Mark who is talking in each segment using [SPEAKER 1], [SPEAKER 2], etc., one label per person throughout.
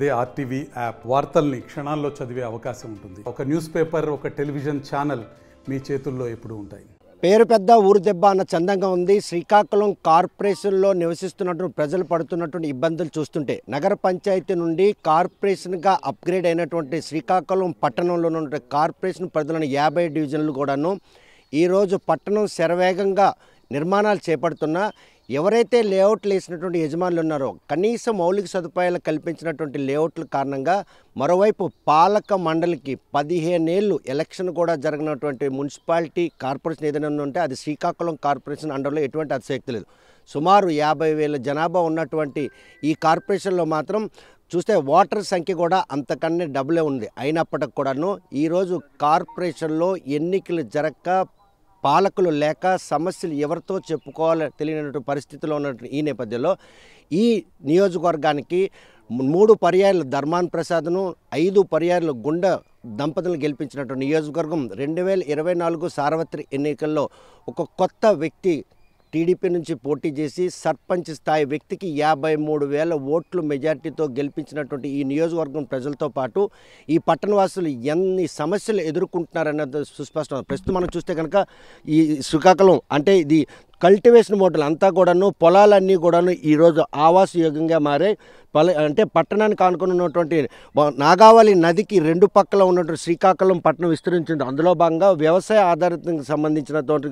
[SPEAKER 1] అదే RTV app వార్తల్ని క్షణాల్లో చదివే అవకాశం ఉంటుంది ఒక న్యూస్ పేపర్ ఒక టెలివిజన్ ఛానల్ మీ చేతుల్లో ఎప్పుడు ఉంటాయి
[SPEAKER 2] పేరు పెద్ద ఊరు దెబ్బ అన్న చందంగా ఉంది శ్రీకాకుళం కార్పొరేషన్లో నివసిస్తున్నటువంటి ప్రజలు పడుతున్నటువంటి ఇబ్బందులు చూస్తుంటే నగర పంచాయతీ నుండి కార్పొరేషన్గా అప్గ్రేడ్ అయినటువంటి శ్రీకాకుళం పట్టణంలో ఉన్న కార్పొరేషన్ పరిధిలోని యాభై డివిజన్లు కూడాను ఈరోజు పట్టణం శరవేగంగా నిర్మాణాలు చేపడుతున్న ఎవరైతే లేఅవుట్లు వేసినటువంటి యజమానులు ఉన్నారో కనీస మౌలిక సదుపాయాలు కల్పించినటువంటి లేఅవుట్ల కారణంగా మరోవైపు పాలక మండలికి పదిహేనేళ్ళు ఎలక్షన్ కూడా జరిగినటువంటి మున్సిపాలిటీ కార్పొరేషన్ ఏదైనా ఉంటే అది శ్రీకాకుళం కార్పొరేషన్ అండర్లో ఎటువంటి అతిశక్తి లేదు సుమారు యాభై వేల జనాభా ఉన్నటువంటి ఈ కార్పొరేషన్లో మాత్రం చూస్తే వాటర్ సంఖ్య కూడా అంతకన్నా డబ్బులే ఉంది అయినప్పటికి కూడాను ఈరోజు కార్పొరేషన్లో ఎన్నికలు జరగక పాలకులు లేక సమస్యలు ఎవరితో చెప్పుకోవాలి తెలియనటువంటి పరిస్థితిలో ఉన్నటువంటి ఈ నేపథ్యంలో ఈ నియోజకవర్గానికి మూడు పర్యాయాలు ధర్మాన్ ప్రసాద్ను ఐదు పర్యాయాలు గుండె దంపతులు గెలిపించినటువంటి నియోజకవర్గం రెండు వేల ఇరవై నాలుగు సార్వత్రిక ఎన్నికల్లో ఒక కొత్త వ్యక్తి టీడీపీ నుంచి పోటీ చేసి సర్పంచ్ స్థాయి వ్యక్తికి యాభై మూడు వేల ఓట్లు మెజార్టీతో గెలిపించినటువంటి ఈ నియోజకవర్గం ప్రజలతో పాటు ఈ పట్టణవాసులు ఎన్ని సమస్యలు ఎదుర్కొంటున్నారన్నది సుస్పష్టం ప్రస్తుతం మనం చూస్తే కనుక ఈ శ్రీకాకుళం అంటే ఇది కల్టివేషన్ మోడల్ అంతా కూడాను పొలాలన్నీ కూడాను ఈరోజు ఆవాస యోగంగా మారే పల అంటే పట్టణానికి ఆనుకుని ఉన్నటువంటి నాగావళి నదికి రెండు పక్కల ఉన్నటువంటి శ్రీకాకుళం పట్టణం విస్తరించింది అందులో భాగంగా వ్యవసాయ ఆధారితంగా సంబంధించినటువంటి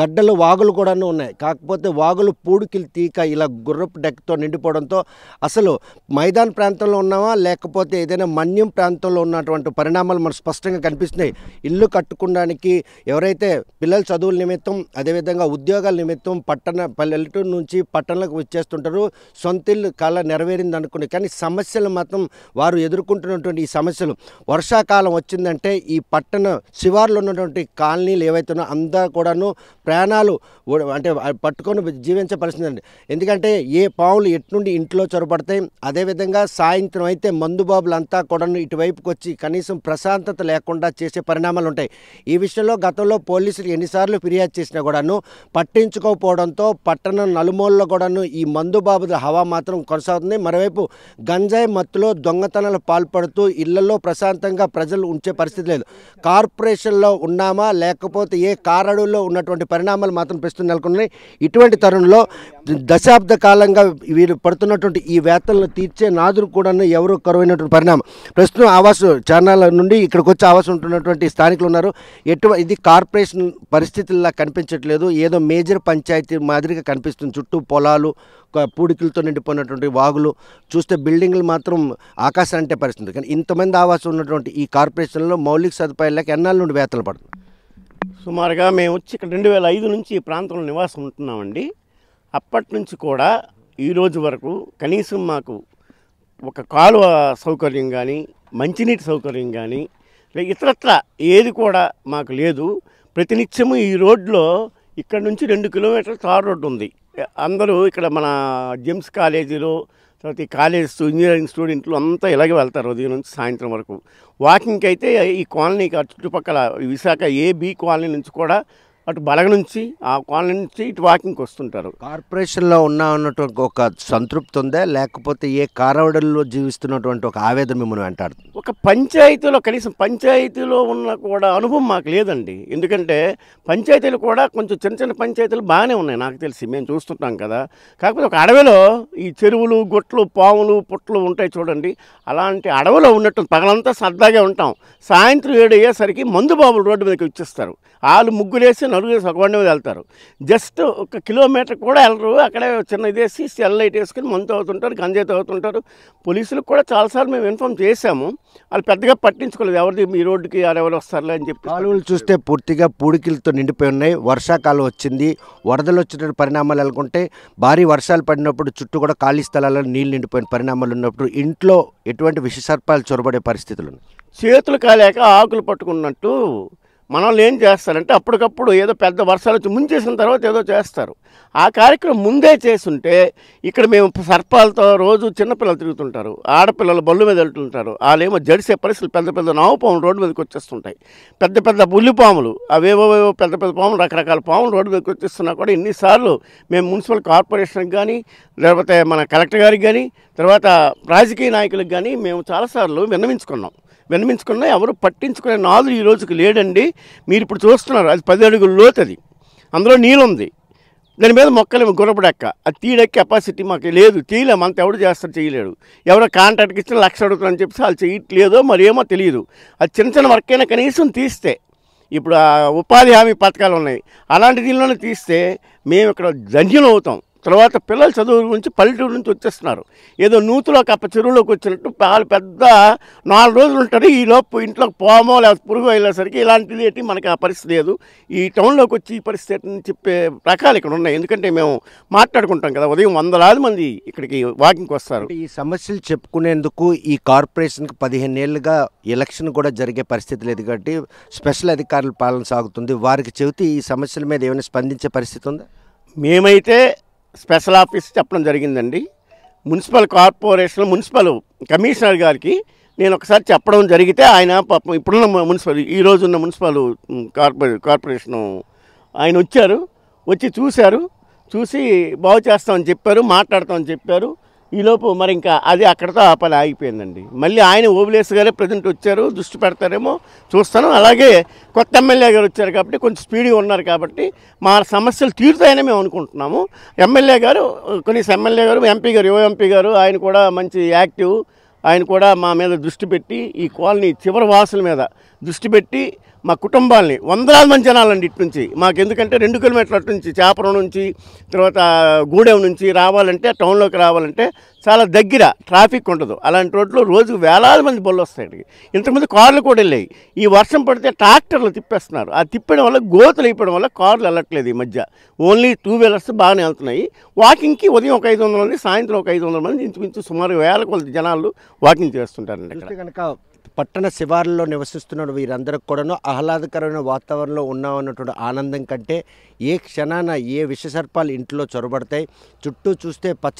[SPEAKER 2] గడ్డలు వాగులు కూడా ఉన్నాయి కాకపోతే వాగులు పూడికిలు తీక ఇలా గుర్రపు డెక్తో నిండిపోవడంతో అసలు మైదాన్ ప్రాంతంలో ఉన్నామా లేకపోతే ఏదైనా మన్యం ప్రాంతంలో ఉన్నటువంటి పరిణామాలు మనకు స్పష్టంగా కనిపిస్తున్నాయి ఇల్లు కట్టుకోవడానికి ఎవరైతే పిల్లల చదువుల నిమిత్తం అదేవిధంగా ఉద్యోగాల నిమిత్తం పట్టణ పల్లెటూరు నుంచి పట్టణాలకు వచ్చేస్తుంటారు సొంత ఇల్లు కళ నెరవేరింది వచ్చింది అనుకుని కానీ సమస్యలు మాత్రం వారు ఎదుర్కొంటున్నటువంటి ఈ సమస్యలు వర్షాకాలం వచ్చిందంటే ఈ పట్టణ శివారులో ఉన్నటువంటి కాలనీలు ఏవైతున్నాయో అంతా కూడాను ప్రాణాలు అంటే పట్టుకొని జీవించే పరిస్థితి అండి ఎందుకంటే ఏ పావులు ఎట్నుండి ఇంట్లో చొరబడతాయి అదేవిధంగా సాయంత్రం అయితే మందుబాబులంతా కూడా ఇటువైపుకి వచ్చి కనీసం ప్రశాంతత లేకుండా చేసే పరిణామాలు ఉంటాయి ఈ విషయంలో గతంలో పోలీసులు ఎన్నిసార్లు ఫిర్యాదు చేసినా కూడాను పట్టించుకోకపోవడంతో పట్టణం నలుమూలలో కూడాను ఈ మందుబాబుల హవా మాత్రం కొనసాగుతుంది మరోవైపు గంజాయి మత్తులో దొంగతనాలు పాల్పడుతూ ఇళ్లలో ప్రశాంతంగా ప్రజలు ఉంచే పరిస్థితి లేదు కార్పొరేషన్లో ఉన్నామా లేకపోతే ఏ కారడులో ఉన్నటువంటి పరిణామాలు మాత్రం ప్రస్తుతం నెలకొన్నాయి ఇటువంటి తరుణంలో దశాబ్ద కాలంగా వీరు పడుతున్నటువంటి ఈ వేతలను తీర్చే నాదురు కూడా ఎవరు కరువైనటువంటి పరిణామం ప్రస్తుతం ఆవాసు చార్నాల నుండి ఇక్కడికి వచ్చే ఆవాసం ఉంటున్నటువంటి స్థానికులు ఉన్నారు ఎటు ఇది కార్పొరేషన్ పరిస్థితుల్లా కనిపించట్లేదు ఏదో మేజర్ పంచాయతీ మాదిరిగా కనిపిస్తుంది చుట్టూ పొలాలు పూడికలతో నిండిపోయినటువంటి వాగులు చూస్తే బిల్డింగ్లు మాత్రం ఆకాశం అంటే పరిస్థితి కానీ ఇంతమంది ఆవాసం ఉన్నటువంటి ఈ కార్పొరేషన్లో మౌలిక సదుపాయాలకు ఎన్నాళ్ళ నుండి వేతలు పడుతుంది
[SPEAKER 1] సుమారుగా మేము వచ్చి ఇక్కడ రెండు వేల ఐదు నుంచి ఈ ప్రాంతంలో నివాసం ఉంటున్నామండి అప్పటి నుంచి కూడా ఈరోజు వరకు కనీసం మాకు ఒక కాలువ సౌకర్యం కానీ మంచినీటి సౌకర్యం కానీ ఇతరత్ర ఏది కూడా మాకు లేదు ప్రతినిత్యము ఈ రోడ్లో ఇక్కడ నుంచి రెండు కిలోమీటర్ల తార్ రోడ్డు ఉంది అందరూ ఇక్కడ మన జెమ్స్ కాలేజీలో తర్వాత ఈ కాలేజ్ ఇంజనీరింగ్ స్టూడెంట్లు అంతా ఇలాగే వెళ్తారు ఉదయం నుంచి సాయంత్రం వరకు వాకింగ్కి అయితే ఈ కాలనీకి చుట్టుపక్కల విశాఖ ఏ బి కాలనీ నుంచి కూడా అటు బలగ నుంచి ఆ కాలనీ నుంచి ఇటు వాకింగ్కి వస్తుంటారు
[SPEAKER 2] కార్పొరేషన్లో ఉన్న ఉన్నటువంటి ఒక సంతృప్తి ఉందా లేకపోతే ఏ కారవడల్లో జీవిస్తున్నటువంటి
[SPEAKER 1] ఒక ఆవేదన మిమ్మల్ని వెంటాడు ఒక పంచాయతీలో కనీసం పంచాయతీలో ఉన్న కూడా అనుభవం మాకు లేదండి ఎందుకంటే పంచాయతీలు కూడా కొంచెం చిన్న చిన్న పంచాయతీలు బాగానే ఉన్నాయి నాకు తెలిసి మేము చూస్తుంటాం కదా కాకపోతే ఒక అడవిలో ఈ చెరువులు గొట్లు పాములు పుట్లు ఉంటాయి చూడండి అలాంటి అడవిలో ఉన్నట్టు పగలంతా సరదాగా ఉంటాం సాయంత్రం ఏడయ్యేసరికి మందుబాబులు రోడ్డు మీదకి వచ్చేస్తారు వాళ్ళు ముగ్గులేసి నలుగురు సగం మీద వెళ్తారు జస్ట్ ఒక కిలోమీటర్ కూడా వెళ్ళరు అక్కడే చిన్న ఇది వేసి సెల్ లైట్ వేసుకుని మందు అవుతుంటారు గంజాయి తాగుతుంటారు పోలీసులకు కూడా చాలాసార్లు మేము ఇన్ఫామ్ చేశాము వాళ్ళు పెద్దగా పట్టించుకోలేదు ఎవరిది మీ రోడ్డుకి ఎవరెవరు వస్తారులే అని చెప్పి కాలువలు చూస్తే
[SPEAKER 2] పూర్తిగా పూడికిలతో నిండిపోయి ఉన్నాయి వర్షాకాలం వచ్చింది వరదలు వచ్చిన పరిణామాలు అనుకుంటే భారీ వర్షాలు పడినప్పుడు చుట్టూ కూడా ఖాళీ స్థలాల్లో నీళ్ళు నిండిపోయిన పరిణామాలు ఉన్నప్పుడు ఇంట్లో ఎటువంటి విషసర్పాలు చొరబడే పరిస్థితులు
[SPEAKER 1] చేతులు కాలేక ఆకులు పట్టుకున్నట్టు మన వాళ్ళు ఏం చేస్తారంటే అప్పటికప్పుడు ఏదో పెద్ద వర్షాలు వచ్చి ముంచేసిన తర్వాత ఏదో చేస్తారు ఆ కార్యక్రమం ముందే చేస్తుంటే ఇక్కడ మేము సర్పాలతో రోజు చిన్నపిల్లలు తిరుగుతుంటారు ఆడపిల్లలు బళ్ళు మీద వెళ్తుంటారు వాళ్ళేమో జడిసే పరిస్థితులు పెద్ద పెద్ద నావుపాములు రోడ్డు మీదకి వచ్చేస్తుంటాయి పెద్ద పెద్ద బుల్లిపాములు అవేవోవేవో పెద్ద పెద్ద పాములు రకరకాల పాములు రోడ్డు మీదకి వచ్చేస్తున్నా కూడా ఇన్నిసార్లు మేము మున్సిపల్ కార్పొరేషన్కి కానీ లేకపోతే మన కలెక్టర్ గారికి కానీ తర్వాత రాజకీయ నాయకులకు కానీ మేము చాలాసార్లు విన్నవించుకున్నాం వినమించుకున్నా ఎవరు పట్టించుకునే నాదులు ఈ రోజుకి లేడండి మీరు ఇప్పుడు చూస్తున్నారు అది పది అడుగులు లోతది అందులో నీళ్ళుంది దాని మీద మొక్కలేము గురపడెక్క అది తీయడానికి కెపాసిటీ మాకు లేదు తీయలేము అంత ఎవడు చేస్తారు చేయలేడు ఎవరో కాంట్రాక్ట్కి ఇచ్చిన లక్ష అడుగుతుందని చెప్పి వాళ్ళు చేయట్లేదో మరేమో తెలియదు అది చిన్న చిన్న వర్క్ అయినా కనీసం తీస్తే ఇప్పుడు ఉపాధి హామీ పథకాలు ఉన్నాయి అలాంటి దీనిలోనే తీస్తే మేము ఇక్కడ ధన్యులు అవుతాం తర్వాత పిల్లల చదువు గురించి పల్లెటూరు నుంచి వచ్చేస్తున్నారు ఏదో నూతులో కప్ప చెరువులోకి వచ్చినట్టు వాళ్ళు పెద్ద నాలుగు రోజులు ఉంటారు ఈ లోపు ఇంట్లోకి పోమో లేదా పురుగు వెళ్ళేసరికి ఇలాంటిది ఏంటి మనకి ఆ పరిస్థితి లేదు ఈ టౌన్లోకి వచ్చి ఈ పరిస్థితి అని చెప్పే రకాలు ఇక్కడ ఉన్నాయి ఎందుకంటే మేము మాట్లాడుకుంటాం కదా ఉదయం వందలాది మంది ఇక్కడికి వాకింగ్కి వస్తారు ఈ సమస్యలు చెప్పుకునేందుకు ఈ
[SPEAKER 2] కార్పొరేషన్కి పదిహేను ఏళ్ళుగా ఎలక్షన్ కూడా జరిగే పరిస్థితి లేదు కాబట్టి స్పెషల్ అధికారుల
[SPEAKER 1] పాలన సాగుతుంది వారికి చెబితే ఈ సమస్యల మీద ఏమైనా స్పందించే పరిస్థితి ఉందా మేమైతే స్పెషల్ ఆఫీస్ చెప్పడం జరిగిందండి మున్సిపల్ కార్పొరేషన్ మున్సిపల్ కమిషనర్ గారికి నేను ఒకసారి చెప్పడం జరిగితే ఆయన పాపం ఇప్పుడున్న మున్సిపల్ ఈరోజు ఉన్న మున్సిపల్ కార్పొరే కార్పొరేషను ఆయన వచ్చారు వచ్చి చూశారు చూసి బాగు చేస్తామని చెప్పారు మాట్లాడతామని చెప్పారు ఈలోపు మరి ఇంకా అది అక్కడతో ఆ పని ఆగిపోయిందండి మళ్ళీ ఆయన ఓబులేస్ గారే ప్రజెంట్ వచ్చారు దృష్టి పెడతారేమో చూస్తాను అలాగే కొత్త ఎమ్మెల్యే గారు వచ్చారు కాబట్టి కొంచెం స్పీడ్గా ఉన్నారు కాబట్టి మా సమస్యలు తీరుతాయని మేము అనుకుంటున్నాము ఎమ్మెల్యే గారు కనీసం ఎమ్మెల్యే గారు ఎంపీ గారు యువ ఎంపీ గారు ఆయన కూడా మంచి యాక్టివ్ ఆయన కూడా మా మీద దృష్టి పెట్టి ఈ కాలనీ చివరి వాసుల మీద దృష్టి పెట్టి మా కుటుంబాలని వందలాది మంది జనాలండి ఇటు నుంచి మాకెందుకంటే రెండు కిలోమీటర్ల అటు నుంచి చేపల నుంచి తర్వాత గూడెం నుంచి రావాలంటే టౌన్లోకి రావాలంటే చాలా దగ్గర ట్రాఫిక్ ఉండదు అలాంటి రోడ్లో రోజు వేలాది మంది బొల్లు వస్తాయి ఇంతకుముందు కార్లు కూడా వెళ్ళాయి ఈ వర్షం పడితే ట్రాక్టర్లు తిప్పేస్తున్నారు ఆ తిప్పడం వల్ల గోతులు అయిపోవడం వల్ల కార్లు వెళ్ళట్లేదు ఈ మధ్య ఓన్లీ టూ వీలర్స్ బాగానే వెళ్తున్నాయి వాకింగ్కి ఉదయం ఒక ఐదు వందల మంది సాయంత్రం ఒక ఐదు వందల మంది ఇంచుమించు సుమారు వేల కొలది జనాలు వాకింగ్ చేస్తుంటారండి కనుక పట్టణ శివార్లలో నివసిస్తున్న వీరందరికి కూడాను ఆహ్లాదకరమైన
[SPEAKER 2] వాతావరణంలో ఉన్నామన్నటువంటి ఆనందం కంటే ఏ క్షణాన ఏ విషసర్పాలు ఇంట్లో చొరబడతాయి చుట్టూ చూస్తే పచ్చ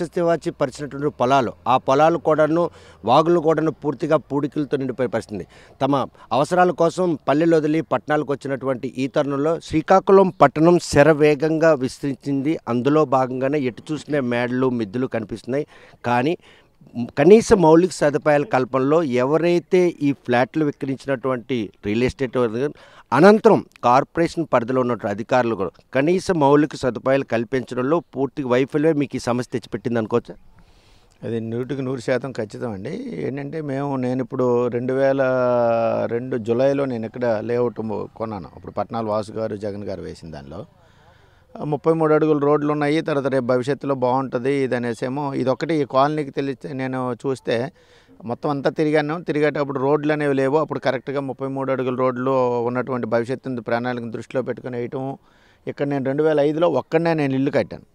[SPEAKER 2] పరిచినటువంటి పొలాలు ఆ పొలాలు కూడాను వాగులు కూడాను పూర్తిగా పూడికలతో నిండిపోయే పరిస్థితి తమ అవసరాల కోసం పల్లెలు వదిలి పట్టణాలకు వచ్చినటువంటి ఈ తరుణంలో శ్రీకాకుళం పట్టణం శరవేగంగా విస్తరించింది అందులో భాగంగానే ఎటు చూసిన మేడలు మిద్దులు కనిపిస్తున్నాయి కానీ కనీస మౌలిక సదుపాయాల కల్పనలో ఎవరైతే ఈ ఫ్లాట్లు విక్రయించినటువంటి రియల్ ఎస్టేట్ అనంతరం కార్పొరేషన్ పరిధిలో ఉన్న అధికారులు కూడా కనీస మౌలిక సదుపాయాలు కల్పించడంలో పూర్తి వైఫల్యమే మీకు ఈ సమస్య తెచ్చిపెట్టింది అనుకోవచ్చు
[SPEAKER 3] అది నూటికి నూరు శాతం ఖచ్చితం అండి ఏంటంటే మేము నేను ఇప్పుడు రెండు వేల రెండు జులైలో నేను ఇక్కడ లేఅవుట్ కొన్నాను ఇప్పుడు పట్నాలు వాసు గారు జగన్ గారు వేసిన దానిలో ముప్పై మూడు అడుగులు రోడ్లు ఉన్నాయి తర్వాత రేపు భవిష్యత్తులో బాగుంటుంది ఇది అనేసేమో ఇదొకటి ఈ కాలనీకి తెలిస్తే నేను చూస్తే మొత్తం అంతా తిరిగాను తిరిగేటప్పుడు రోడ్లు అనేవి లేవు అప్పుడు కరెక్ట్గా ముప్పై మూడు అడుగుల రోడ్లు ఉన్నటువంటి భవిష్యత్తు ప్రణాళికను దృష్టిలో పెట్టుకుని వేయటం ఇక్కడ నేను రెండు వేల ఐదులో ఒక్కడనే నేను ఇల్లు కట్టాను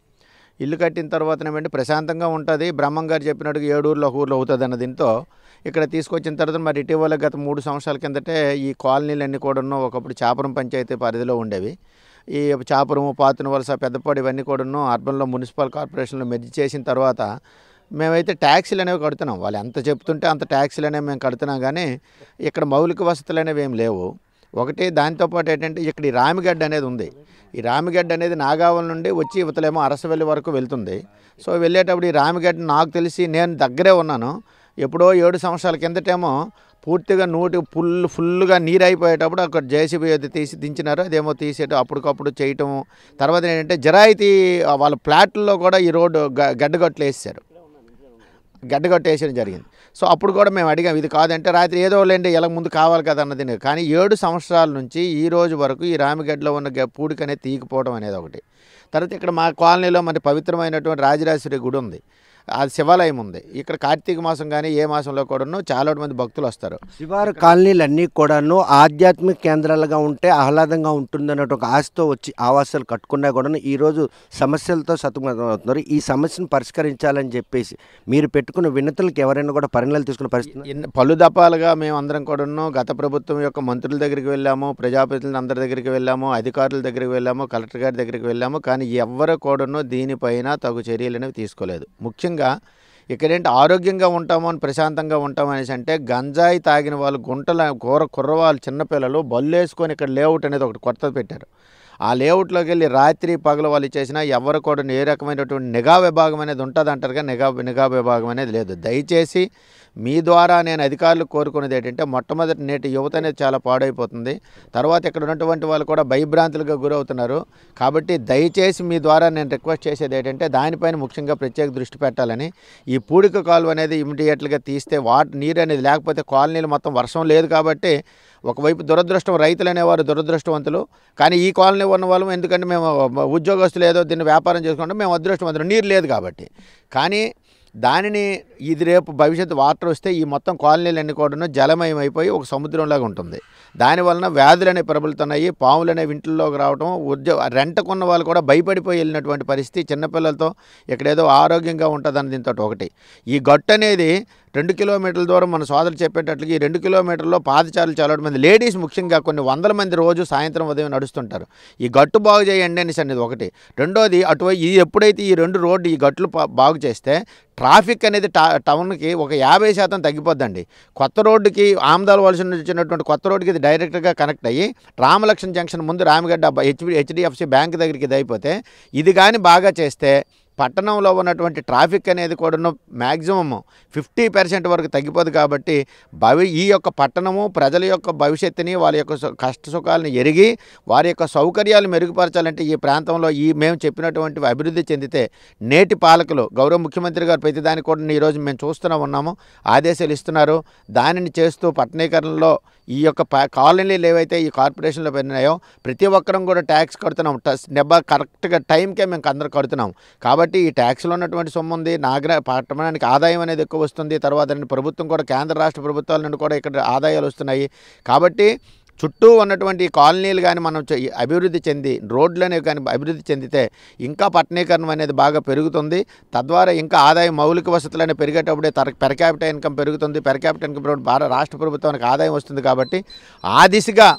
[SPEAKER 3] ఇల్లు కట్టిన తర్వాత ఏమంటే ప్రశాంతంగా ఉంటుంది బ్రహ్మం గారు చెప్పినట్టుగా ఏడూరులో ఒక ఊర్లో అవుతుంది అన్న దీంతో ఇక్కడ తీసుకొచ్చిన తర్వాత మరి ఇటీవల గత మూడు సంవత్సరాల కిందటే ఈ కాలనీలన్నీ కూడాను ఒకప్పుడు చేపరం పంచాయతీ పరిధిలో ఉండేవి ఈ చాపురము పాతున వలస పెద్దపాడు ఇవన్నీ కూడాను అర్బన్లో మున్సిపల్ కార్పొరేషన్లో మెర్జ్ చేసిన తర్వాత మేమైతే ట్యాక్సీలు అనేవి కడుతున్నాం వాళ్ళు ఎంత చెప్తుంటే అంత ట్యాక్సీలు అనేవి మేము కడుతున్నాం కానీ ఇక్కడ మౌలిక వసతులు అనేవి ఏం లేవు ఒకటి దాంతోపాటు ఏంటంటే ఇక్కడ ఈ రామిగడ్డ అనేది ఉంది ఈ రామిగడ్డ అనేది నాగావల్ నుండి వచ్చి ఇవతలేమో అరసవెల్లి వరకు వెళ్తుంది సో వెళ్ళేటప్పుడు ఈ రామిగడ్డ నాకు తెలిసి నేను దగ్గరే ఉన్నాను ఎప్పుడో ఏడు సంవత్సరాల కిందటేమో పూర్తిగా నోటి ఫుల్ ఫుల్గా నీరు అయిపోయేటప్పుడు అక్కడ జేసీబీ అయితే తీసి దించినారు అదేమో తీసేటప్పుడు అప్పటికప్పుడు చేయటం తర్వాత ఏంటంటే జరాయితీ వాళ్ళ ప్లాట్లో కూడా ఈ రోడ్డు గడ్డగట్లు వేసారు గడ్డగట్టు వేసడం జరిగింది సో అప్పుడు కూడా మేము అడిగాం ఇది కాదంటే రాత్రి ఏదో లేండి ఎలా ముందు కావాలి కదా అన్నది కానీ ఏడు సంవత్సరాల నుంచి ఈ రోజు వరకు ఈ రామిగడ్డలో ఉన్న పూడికనే తీగిపోవడం అనేది ఒకటి తర్వాత ఇక్కడ మా కాలనీలో మరి పవిత్రమైనటువంటి రాజరాజేశ్వరి గుడి ఉంది ఆ శివాలయం ఉంది ఇక్కడ కార్తీక మాసం కానీ ఏ మాసంలో కూడాను
[SPEAKER 2] చాలా మంది భక్తులు వస్తారు శివారు కాలనీలన్నీ కూడాను ఆధ్యాత్మిక కేంద్రాలుగా ఉంటే ఆహ్లాదంగా ఉంటుందన్నట్టు ఒక ఆశతో వచ్చి ఆవాసాలు కట్టుకున్నా కూడాను ఈరోజు సమస్యలతో సతమతమవుతున్నారు ఈ సమస్యను పరిష్కరించాలని చెప్పేసి మీరు పెట్టుకున్న వినతులకు ఎవరైనా కూడా పరిణాలు తీసుకున్న పరిస్థితి పలు దపాలుగా మేము అందరం కూడాను గత ప్రభుత్వం యొక్క మంత్రుల దగ్గరికి వెళ్ళాము ప్రజాప్రతినిధులు అందరి
[SPEAKER 3] దగ్గరికి వెళ్ళాము అధికారుల దగ్గరికి వెళ్ళాము కలెక్టర్ గారి దగ్గరికి వెళ్ళాము కానీ ఎవరు కూడాను దీనిపైన తగు చర్యలు అనేవి తీసుకోలేదు ముఖ్యంగా ముఖ్యంగా ఇక్కడేంటి ఆరోగ్యంగా ఉంటాము అని ప్రశాంతంగా ఉంటాం అనేసి అంటే గంజాయి తాగిన వాళ్ళు గుంటల కూర కుర్రవాళ్ళు చిన్నపిల్లలు బల్లేసుకొని ఇక్కడ లేఅవుట్ అనేది ఒకటి కొత్తది పెట్టారు ఆ లేఅవుట్లోకి వెళ్ళి రాత్రి పగలు వాళ్ళు చేసినా ఎవరు కూడా ఏ రకమైనటువంటి నిఘా విభాగం అనేది ఉంటుంది అంటారుగా నిఘా నిఘా విభాగం అనేది లేదు దయచేసి మీ ద్వారా నేను అధికారులు కోరుకునేది ఏంటంటే మొట్టమొదటి నేటి యువత అనేది చాలా పాడైపోతుంది తర్వాత ఇక్కడ ఉన్నటువంటి వాళ్ళు కూడా భయభ్రాంతులుగా గురవుతున్నారు కాబట్టి దయచేసి మీ ద్వారా నేను రిక్వెస్ట్ చేసేది ఏంటంటే దానిపైన ముఖ్యంగా ప్రత్యేక దృష్టి పెట్టాలని ఈ పూడిక కాలువ అనేది ఇమీడియట్గా తీస్తే వాటర్ నీరు అనేది లేకపోతే కాలనీలు మొత్తం వర్షం లేదు కాబట్టి ఒకవైపు దురదృష్టం రైతులు అనేవారు దురదృష్టవంతులు కానీ ఈ కాలనీ ఉన్న వాళ్ళం ఎందుకంటే మేము ఉద్యోగస్తులు ఏదో దీన్ని వ్యాపారం చేసుకుంటే మేము అదృష్టవంతులు నీరు లేదు కాబట్టి కానీ దానిని ఇది రేపు భవిష్యత్తు వాటర్ వస్తే ఈ మొత్తం కాలనీలు అన్ని కూడా జలమయం అయిపోయి ఒక సముద్రంలాగా ఉంటుంది దానివలన వ్యాధులు అనేవి ప్రబలుతున్నాయి పాములు అనేవి ఇంట్లోకి రావడం ఉద్యోగ రెంటకున్న వాళ్ళు కూడా భయపడిపోయి వెళ్ళినటువంటి పరిస్థితి చిన్నపిల్లలతో ఇక్కడేదో ఆరోగ్యంగా ఉంటుందని దీంతో ఒకటి ఈ గట్టు అనేది రెండు కిలోమీటర్ల దూరం మన సోదరులు చెప్పేటట్లుగా ఈ రెండు కిలోమీటర్లో పాదచారులు చాలా మంది లేడీస్ ముఖ్యంగా కొన్ని వందల మంది రోజు సాయంత్రం ఉదయం నడుస్తుంటారు ఈ గట్టు బాగు చేయండి అనేసి అనేది ఒకటి రెండోది అటువై ఈ ఎప్పుడైతే ఈ రెండు రోడ్డు ఈ గట్లు బాగు చేస్తే ట్రాఫిక్ అనేది టౌన్కి ఒక యాభై శాతం తగ్గిపోద్దండి కొత్త రోడ్డుకి ఆమదాల వలస వచ్చినటువంటి కొత్త రోడ్డుకి ఇది డైరెక్ట్గా కనెక్ట్ అయ్యి రామలక్ష్మణ్ జంక్షన్ ముందు రామగడ్డ హెచ్ హెచ్డిఎఫ్సి బ్యాంక్ దగ్గరికి ఇది అయిపోతే ఇది కానీ బాగా చేస్తే పట్టణంలో ఉన్నటువంటి ట్రాఫిక్ అనేది కూడా మ్యాక్సిమం ఫిఫ్టీ పర్సెంట్ వరకు తగ్గిపోదు కాబట్టి భవి ఈ యొక్క పట్టణము ప్రజల యొక్క భవిష్యత్తుని వాళ్ళ యొక్క కష్ట సుఖాలను ఎరిగి వారి యొక్క సౌకర్యాలు మెరుగుపరచాలంటే ఈ ప్రాంతంలో ఈ మేము చెప్పినటువంటి అభివృద్ధి చెందితే నేటి పాలకులు గౌరవ ముఖ్యమంత్రి గారు ప్రతిదాని కూడా ఈరోజు మేము చూస్తూనే ఉన్నాము ఆదేశాలు ఇస్తున్నారు దానిని చేస్తూ పట్టణీకరణలో ఈ యొక్క కాలనీలు ఏవైతే ఈ కార్పొరేషన్లో పెరిగినాయో ప్రతి ఒక్కరం కూడా ట్యాక్స్ కడుతున్నాం నెబ్బ కరెక్ట్గా టైంకే మేము అందరు కడుతున్నాం కాబట్టి కాబట్టి ఈ ట్యాక్స్లో ఉన్నటువంటి సొమ్ము ఉంది నాగర పట్టణానికి ఆదాయం అనేది ఎక్కువ వస్తుంది తర్వాత ప్రభుత్వం కూడా కేంద్ర రాష్ట్ర ప్రభుత్వాల నుండి కూడా ఇక్కడ ఆదాయాలు వస్తున్నాయి కాబట్టి చుట్టూ ఉన్నటువంటి కాలనీలు కానీ మనం అభివృద్ధి చెంది రోడ్లు అనేవి కానీ అభివృద్ధి చెందితే ఇంకా పట్టణీకరణం అనేది బాగా పెరుగుతుంది తద్వారా ఇంకా ఆదాయం మౌలిక అనేవి పెరిగేటప్పుడే తర పెర్ క్యాపిటల్ ఇన్కమ్ పెరుగుతుంది పెర్ క్యాపిటల్ ఇన్కమ్ రాష్ట్ర ప్రభుత్వానికి ఆదాయం వస్తుంది కాబట్టి ఆ దిశగా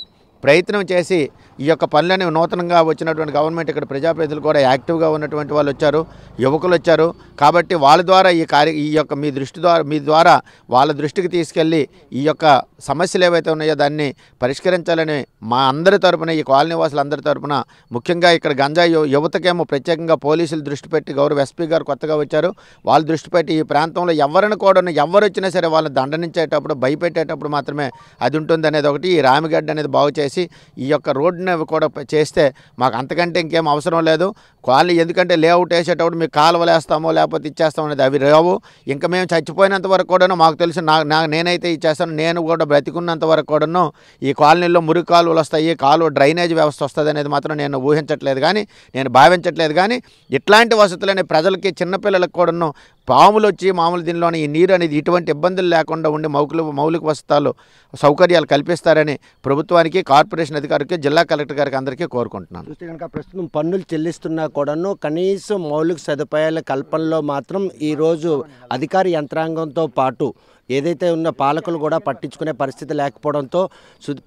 [SPEAKER 3] ప్రయత్నం చేసి ఈ యొక్క పనులని నూతనంగా వచ్చినటువంటి గవర్నమెంట్ ఇక్కడ ప్రజాప్రతినిధులు కూడా యాక్టివ్గా ఉన్నటువంటి వాళ్ళు వచ్చారు యువకులు వచ్చారు కాబట్టి వాళ్ళ ద్వారా ఈ కార్య ఈ యొక్క మీ దృష్టి ద్వారా మీ ద్వారా వాళ్ళ దృష్టికి తీసుకెళ్ళి ఈ యొక్క సమస్యలు ఏవైతే ఉన్నాయో దాన్ని పరిష్కరించాలని మా అందరి తరపున ఈ కాలనీవాసులు అందరి తరపున ముఖ్యంగా ఇక్కడ గంజాయి యువతకేమో ప్రత్యేకంగా పోలీసులు దృష్టి పెట్టి గౌరవ ఎస్పీ గారు కొత్తగా వచ్చారు వాళ్ళు దృష్టి పెట్టి ఈ ప్రాంతంలో ఎవరిని కూడా ఎవరు వచ్చినా సరే వాళ్ళని దండనించేటప్పుడు భయపెట్టేటప్పుడు మాత్రమే అది ఉంటుంది అనేది ఒకటి ఈ రామిగడ్డ అనేది బాగు చేసి ఈ యొక్క రోడ్డుని కూడా చేస్తే మాకు అంతకంటే ఇంకేం అవసరం లేదు కాలనీ ఎందుకంటే లేఅవుట్ వేసేటప్పుడు మీకు కాలువలేస్తామో లేకపోతే ఇచ్చేస్తామో అనేది అవి రావు ఇంకా మేము చచ్చిపోయినంత వరకు కూడాను మాకు తెలుసు నాకు నేనైతే ఇచ్చేస్తాను నేను కూడా బ్రతికున్నంత వరకు కూడాను ఈ కాలనీలో మురికి కాలువలు వస్తాయి కాలువ డ్రైనేజ్ వ్యవస్థ వస్తుంది అనేది మాత్రం నేను ఊహించట్లేదు కానీ నేను భావించట్లేదు కానీ ఇట్లాంటి వసతులని ప్రజలకి చిన్నపిల్లలకు కూడాను పాములు వచ్చి మామూలు దీనిలోనే ఈ నీరు అనేది ఇటువంటి ఇబ్బందులు లేకుండా ఉండి మౌకులు మౌలిక వసతాలు సౌకర్యాలు కల్పిస్తారని ప్రభుత్వానికి కార్పొరేషన్ అధికారికి జిల్లా కలెక్టర్
[SPEAKER 2] గారికి అందరికీ కోరుకుంటున్నాను కనుక ప్రస్తుతం పన్నులు చెల్లిస్తున్నా కూడాను కనీసం మౌలిక సదుపాయాల కల్పనలో మాత్రం ఈరోజు అధికార యంత్రాంగంతో పాటు ఏదైతే ఉన్న పాలకులు కూడా పట్టించుకునే పరిస్థితి లేకపోవడంతో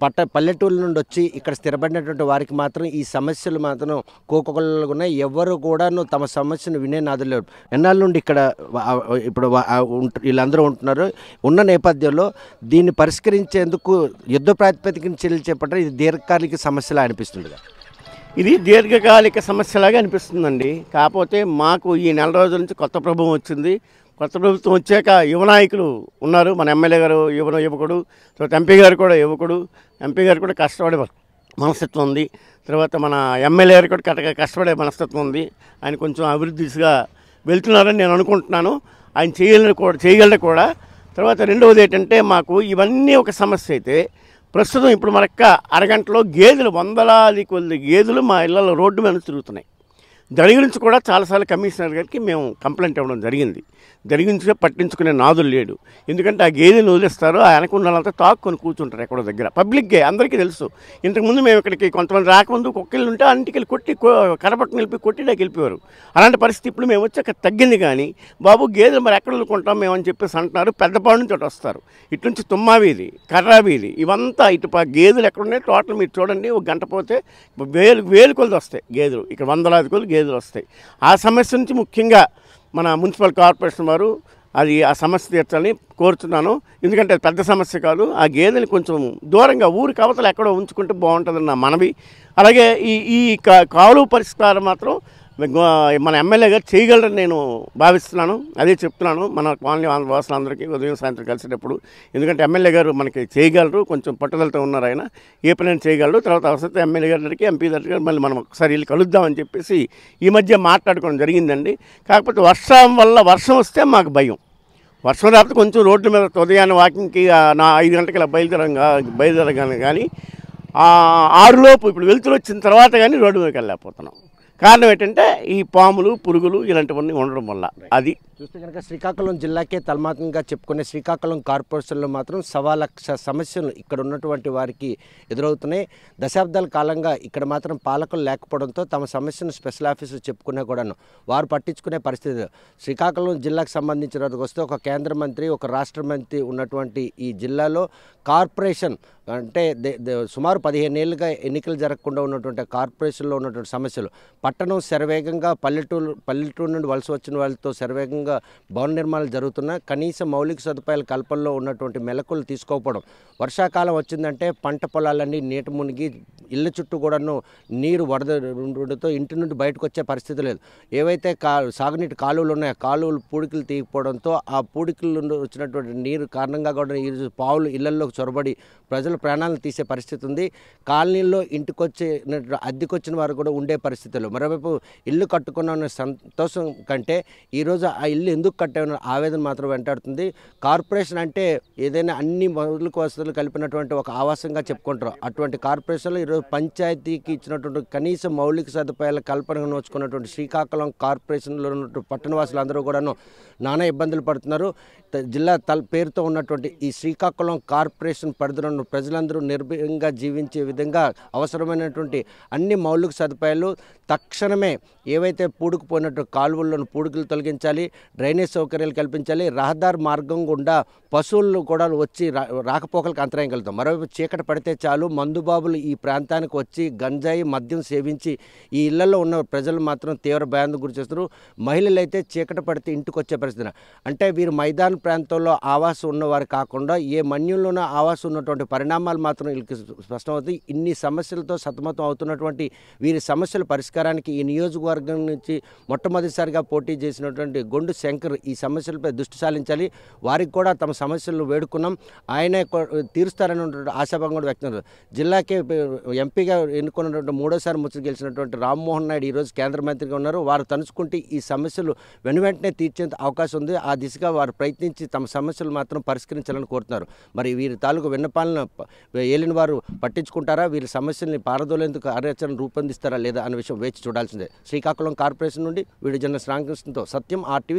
[SPEAKER 2] పట్ట పల్లెటూరు నుండి వచ్చి ఇక్కడ స్థిరపడినటువంటి వారికి మాత్రం ఈ సమస్యలు మాత్రం కోకొకలుగున్నాయి ఎవరు కూడాను తమ సమస్యను వినే నాదులేరు ఎన్నాళ్ళ నుండి ఇక్కడ ఇప్పుడు వీళ్ళందరూ ఉంటున్నారు ఉన్న నేపథ్యంలో దీన్ని పరిష్కరించేందుకు యుద్ధ ప్రాతిపదికన చర్యలు చేపట్టడం ఇది దీర్ఘకాలిక సమస్యలా అనిపిస్తుంది
[SPEAKER 1] ఇది దీర్ఘకాలిక సమస్యలాగా అనిపిస్తుందండి కాకపోతే మాకు ఈ నెల రోజుల నుంచి కొత్త ప్రభుత్వం వచ్చింది కొత్త ప్రభుత్వం వచ్చాక యువ నాయకులు ఉన్నారు మన ఎమ్మెల్యే గారు యువ యువకుడు తర్వాత ఎంపీ గారు కూడా యువకుడు ఎంపీ గారు కూడా కష్టపడే మనస్తత్వం ఉంది తర్వాత మన ఎమ్మెల్యే గారు కూడా కరెక్ట్గా కష్టపడే మనస్తత్వం ఉంది ఆయన కొంచెం అభివృద్ధి దిశగా వెళ్తున్నారని నేను అనుకుంటున్నాను ఆయన చేయగలని కూడా చేయగలరు కూడా తర్వాత రెండవది ఏంటంటే మాకు ఇవన్నీ ఒక సమస్య అయితే ప్రస్తుతం ఇప్పుడు మరొక్క అరగంటలో గేదెలు వందలాది కొద్ది గేదెలు మా ఇళ్ళలో రోడ్డు మీద తిరుగుతున్నాయి దాని గురించి కూడా చాలాసార్లు కమిషనర్ గారికి మేము కంప్లైంట్ ఇవ్వడం జరిగింది జరిగించే పట్టించుకునే నాదులు లేడు ఎందుకంటే ఆ గేదెలు వదిలేస్తారు ఆ వెనకున్నంతా తాక్కుని కూర్చుంటారు ఎక్కడో దగ్గర పబ్లిక్గా అందరికీ తెలుసు ఇంతకుముందు మేము ఇక్కడికి కొంతమంది రాకముందు కుక్కలు ఉంటే అంటికి కొట్టి కరపట్టు నిలిపి కొట్టి నాకు వెళ్ళిపోయారు అలాంటి పరిస్థితి ఇప్పుడు మేము వచ్చాక తగ్గింది కానీ బాబు గేదెలు మరి ఎక్కడ వదులుకుంటాం మేము అని చెప్పేసి అంటున్నారు పెద్దపాడు నుంచి వస్తారు ఇటు నుంచి తుమ్మావీధి కర్రావీధి ఇవంతా ఇటు గేదెలు ఉన్నాయి టోటల్ మీరు చూడండి ఒక గంట పోతే వేలు వేలు కొలది వస్తాయి గేదెలు ఇక్కడ వందలాది కొలు గేదెలు గేదెలు వస్తాయి ఆ సమస్య నుంచి ముఖ్యంగా మన మున్సిపల్ కార్పొరేషన్ వారు అది ఆ సమస్య తీర్చాలని కోరుతున్నాను ఎందుకంటే అది పెద్ద సమస్య కాదు ఆ గేదెని కొంచెం దూరంగా ఊరి కవతలు ఎక్కడో ఉంచుకుంటే బాగుంటుందన్న మనవి అలాగే ఈ ఈ కాలువ పరిష్కారం మాత్రం మన ఎమ్మెల్యే గారు చేయగలరని నేను భావిస్తున్నాను అదే చెప్తున్నాను మన కాలనీ వాసులందరికీ ఉదయం సాయంత్రం కలిసేటప్పుడు ఎందుకంటే ఎమ్మెల్యే గారు మనకి చేయగలరు కొంచెం పట్టుదలతో ఉన్నారు ఆయన ఏ పని చేయగలరు తర్వాత అవసరం ఎమ్మెల్యే గారికి ఎంపీ గారికి మళ్ళీ మనం ఒకసారి వీళ్ళు కలుద్దామని చెప్పేసి ఈ మధ్య మాట్లాడుకోవడం జరిగిందండి కాకపోతే వర్షం వల్ల వర్షం వస్తే మాకు భయం వర్షం రాకపోతే కొంచెం రోడ్ల మీద ఉదయాన్నే వాకింగ్కి నా ఐదు గంటలకి బయలుదేరంగా బయలుదేరగానే కానీ ఆరులోపు ఇప్పుడు వెలుతురు వచ్చిన తర్వాత కానీ రోడ్డు మీదకి వెళ్ళలేకపోతున్నాం కారణం ఏంటంటే ఈ పాములు పురుగులు ఇలాంటివన్నీ ఉండడం వల్ల అది చూస్తే కనుక శ్రీకాకుళం జిల్లాకే తలమాతంగా
[SPEAKER 2] చెప్పుకునే శ్రీకాకుళం కార్పొరేషన్లో మాత్రం సవా లక్ష సమస్యలు ఇక్కడ ఉన్నటువంటి వారికి ఎదురవుతున్నాయి దశాబ్దాల కాలంగా ఇక్కడ మాత్రం పాలకులు లేకపోవడంతో తమ సమస్యను స్పెషల్ ఆఫీసులు చెప్పుకున్నా కూడాను వారు పట్టించుకునే పరిస్థితి శ్రీకాకుళం జిల్లాకు సంబంధించిన వస్తే ఒక కేంద్ర మంత్రి ఒక రాష్ట్ర మంత్రి ఉన్నటువంటి ఈ జిల్లాలో కార్పొరేషన్ అంటే సుమారు పదిహేను ఏళ్ళుగా ఎన్నికలు జరగకుండా ఉన్నటువంటి కార్పొరేషన్లో ఉన్నటువంటి సమస్యలు పట్టణం శరవేగంగా పల్లెటూరు పల్లెటూరు నుండి వలస వచ్చిన వాళ్ళతో శరవేగంగా అక్రమంగా భవన నిర్మాణాలు జరుగుతున్నా కనీస మౌలిక సదుపాయాల కల్పనలో ఉన్నటువంటి మెలకులు తీసుకోకపోవడం వర్షాకాలం వచ్చిందంటే పంట పొలాలన్నీ నీట మునిగి ఇళ్ళ చుట్టూ కూడాను నీరు వరద ఉండటంతో ఇంటి నుండి బయటకు వచ్చే పరిస్థితి లేదు ఏవైతే కా సాగునీటి కాలువలు ఉన్నాయో కాలువలు పూడికలు తీయకపోవడంతో ఆ పూడికల వచ్చినటువంటి నీరు కారణంగా కూడా ఈరోజు పావులు ఇళ్లలోకి చొరబడి ప్రజల ప్రాణాలను తీసే పరిస్థితి ఉంది కాలనీల్లో ఇంటికొచ్చిన అద్దెకొచ్చిన వారు కూడా ఉండే పరిస్థితులు మరోవైపు ఇల్లు కట్టుకున్న సంతోషం కంటే ఈరోజు ఆ ఇల్లు ఎందుకు కట్టామన్న ఆవేదన మాత్రం వెంటాడుతుంది కార్పొరేషన్ అంటే ఏదైనా అన్ని మౌలిక వసతులు కలిపినటువంటి ఒక ఆవాసంగా చెప్పుకుంటారు అటువంటి కార్పొరేషన్లో ఈరోజు పంచాయతీకి ఇచ్చినటువంటి కనీస మౌలిక సదుపాయాల కల్పన నోచుకున్నటువంటి శ్రీకాకుళం కార్పొరేషన్లో ఉన్నటువంటి పట్టణవాసులు అందరూ కూడాను నానా ఇబ్బందులు పడుతున్నారు జిల్లా తల పేరుతో ఉన్నటువంటి ఈ శ్రీకాకుళం కార్పొరేషన్ పరిధిలో ప్రజలందరూ నిర్భయంగా జీవించే విధంగా అవసరమైనటువంటి అన్ని మౌలిక సదుపాయాలు తక్షణమే ఏవైతే పూడుకుపోయినట్టు కాలువల్లోని పూడుకులు తొలగించాలి డ్రైనేజ్ సౌకర్యాలు కల్పించాలి రహదారి మార్గం గుండా పశువులను కూడా వచ్చి రాకపోకలకు అంతరాయం కలుగుతాం మరోవైపు చీకటి పడితే చాలు మందుబాబులు ఈ ప్రాంతానికి వచ్చి గంజాయి మద్యం సేవించి ఈ ఇళ్లలో ఉన్న ప్రజలు మాత్రం తీవ్ర భయాన్ని గురి చేస్తారు మహిళలు అయితే చీకటి పడితే ఇంటికి వచ్చే పరిస్థితి అంటే వీరు మైదాన ప్రాంతంలో ఆవాసం ఉన్నవారు కాకుండా ఏ మన్యుల్లోనూ ఆవాసం ఉన్నటువంటి పరిణామాలు మాత్రం వీళ్ళకి స్పష్టమవుతుంది ఇన్ని సమస్యలతో సతమతం అవుతున్నటువంటి వీరి సమస్యల పరిష్కారానికి ఈ నియోజకవర్గం నుంచి మొట్టమొదటిసారిగా పోటీ చేసినటువంటి గొండు బండు శంకర్ ఈ సమస్యలపై దృష్టి సారించాలి వారికి కూడా తమ సమస్యలను వేడుకున్నాం ఆయన తీరుస్తారని ఆశాభంగా కూడా వ్యక్తం జిల్లాకే ఎంపీగా ఎన్నుకున్నటువంటి మూడోసారి ముచ్చట గెలిచినటువంటి రామ్మోహన్ నాయుడు ఈరోజు కేంద్ర మంత్రిగా ఉన్నారు వారు తలుచుకుంటే ఈ సమస్యలు వెనువెంటనే తీర్చేంత అవకాశం ఉంది ఆ దిశగా వారు ప్రయత్నించి తమ సమస్యలు మాత్రం పరిష్కరించాలని కోరుతున్నారు మరి వీరి తాలూకు విన్నపాలను ఏలిన వారు పట్టించుకుంటారా వీరి సమస్యల్ని పారదోలేందుకు కార్యాచరణ రూపొందిస్తారా లేదా అనే విషయం వేచి చూడాల్సిందే శ్రీకాకుళం కార్పొరేషన్ నుండి వీడియో జన రామకృష్ణతో సత్యం ఆర్టీవీ